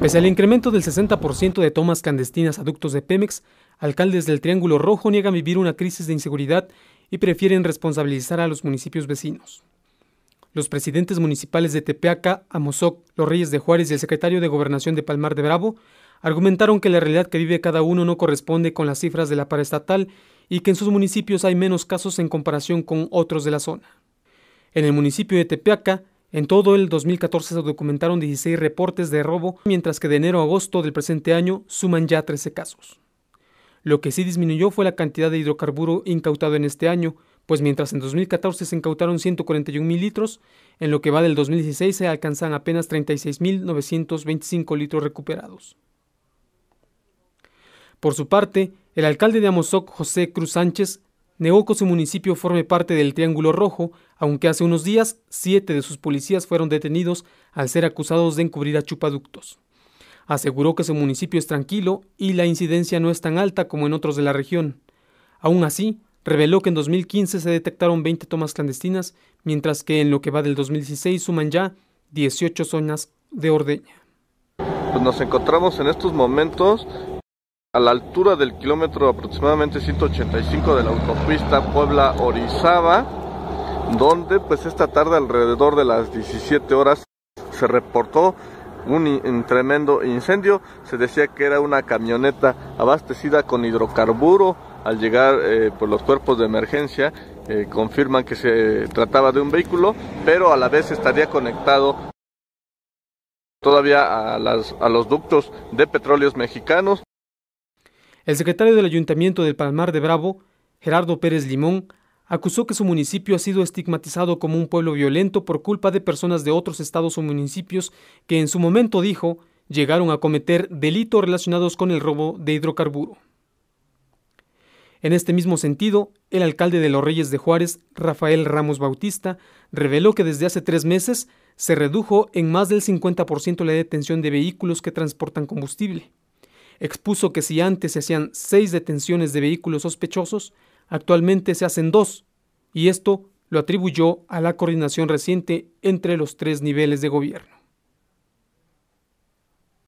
Pese al incremento del 60% de tomas clandestinas a ductos de Pemex, alcaldes del Triángulo Rojo niegan vivir una crisis de inseguridad y prefieren responsabilizar a los municipios vecinos. Los presidentes municipales de Tepeaca, Amozoc, Los Reyes de Juárez y el secretario de Gobernación de Palmar de Bravo argumentaron que la realidad que vive cada uno no corresponde con las cifras de la paraestatal y que en sus municipios hay menos casos en comparación con otros de la zona. En el municipio de Tepeaca, en todo el 2014 se documentaron 16 reportes de robo, mientras que de enero a agosto del presente año suman ya 13 casos. Lo que sí disminuyó fue la cantidad de hidrocarburo incautado en este año, pues mientras en 2014 se incautaron 141.000 litros, en lo que va del 2016 se alcanzan apenas 36.925 litros recuperados. Por su parte, el alcalde de Amozoc, José Cruz Sánchez, negó que su municipio forme parte del Triángulo Rojo, aunque hace unos días siete de sus policías fueron detenidos al ser acusados de encubrir a chupaductos. Aseguró que su municipio es tranquilo y la incidencia no es tan alta como en otros de la región. Aún así, reveló que en 2015 se detectaron 20 tomas clandestinas, mientras que en lo que va del 2016 suman ya 18 zonas de ordeña. Pues nos encontramos en estos momentos a la altura del kilómetro aproximadamente 185 de la autopista Puebla-Orizaba, donde pues esta tarde alrededor de las 17 horas se reportó un, tremendo incendio. Se decía que era una camioneta abastecida con hidrocarburo. Al llegar eh, por pues, los cuerpos de emergencia eh, confirman que se trataba de un vehículo, pero a la vez estaría conectado todavía a, las, a los ductos de petróleos mexicanos. El secretario del Ayuntamiento del Palmar de Bravo, Gerardo Pérez Limón, acusó que su municipio ha sido estigmatizado como un pueblo violento por culpa de personas de otros estados o municipios que en su momento dijo llegaron a cometer delitos relacionados con el robo de hidrocarburo. En este mismo sentido, el alcalde de Los Reyes de Juárez, Rafael Ramos Bautista, reveló que desde hace tres meses se redujo en más del 50% la detención de vehículos que transportan combustible expuso que si antes se hacían seis detenciones de vehículos sospechosos, actualmente se hacen dos, y esto lo atribuyó a la coordinación reciente entre los tres niveles de gobierno.